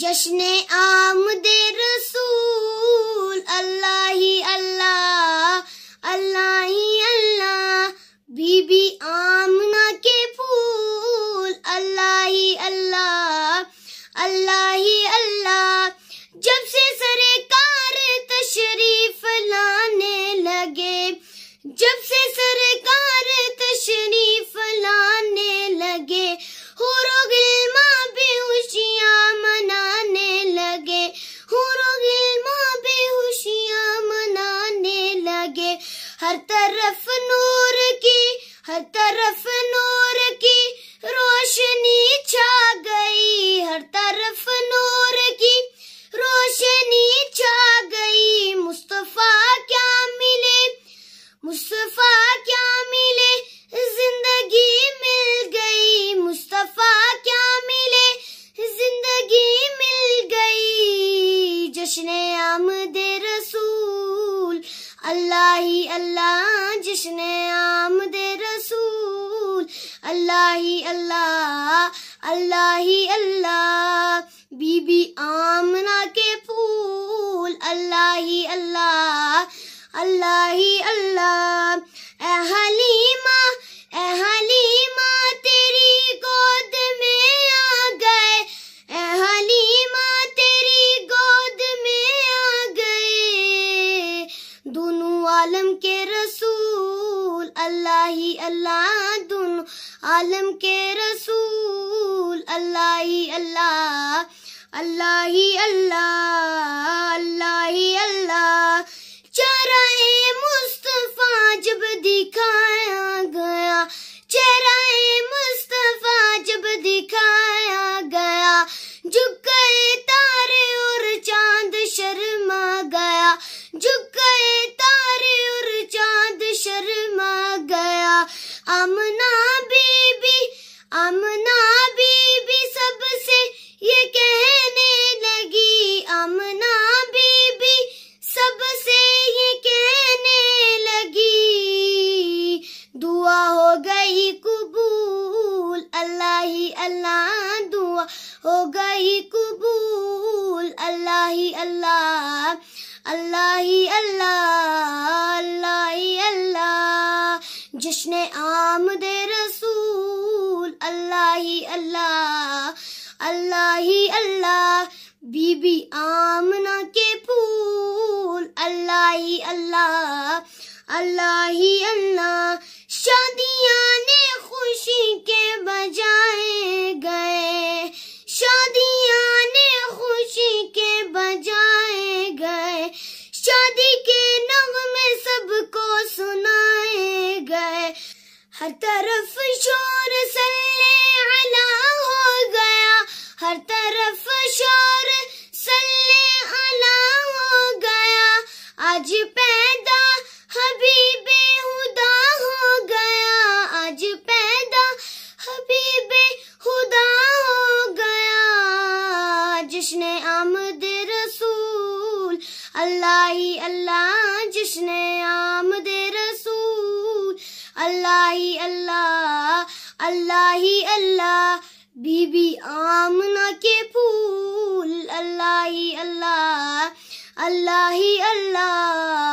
जश्न आमद रसूल अल्लाह ही अल्लाह अल्लाह ही अल्लाह बीबी आमना के फूल अल्लाह ही अल्लाह अल्लाह ही अल्लाह जब से सरकार तशरीफ लाने लगे जब से सरकार तशरीफ हर तरफ नूर की हर तरफ नूर की रोशनी छा गई अल्लाह ही अल्लाह जिसने आम दे रसूल अल्लाह ही अल्लाह अल्लाह ही अल्लाह बीबी आमना के फूल अल्लाह ही अल्लाह अल्लाह ही अल्लाह आलम के रसूल अल्लाह ही अल्लाह दुन आलम के रसूल अल्लाह ही अल्लाह अल्लाह ही अल्लाह अल्लाह ही अल्लाह चरा मुस्तफ़ा जब दिखाया गया चरा मुस्तफ़ा जब दिखाया गया झुक गए तारे और चांद शर्मा गया झुक गए तारे और चांद शर्मा गया अमना बीबी अमना बीबी सबसे ये कहने लगी अमना बीबी सबसे ये कहने लगी दुआ हो गई कबूल अल्लाह ही अल्लाह दुआ हो गई कबूल अल्लाह ही अल्लाह अल्लाह ही अल्लाह जश्न दे रसूल अल्लाह ही अल्लाह अल्लाह ही अल्लाह बीबी आमना के फूल अल्लाह ही अल्लाह अल्लाह ही अल्लाह शादियां ने खुशी के बजाए गए शादिया ने खुशी के बजाए गए शादी के हर तरफ शोर सल्ले आला हो गया हर तरफ शोर सल्ले आला हो गया आज पैदा हबीबे हुदा हो गया आज पैदा हबीबे हुदा हो गया जिसने आमद रसूल अल्लाह अल्लाह जिसने आ अल्लाह ही अल्लाह अल्लाह ही अल्लाह बीबी आमना के फूल अल्लाह ही अल्लाह अल्लाह ही अल्लाह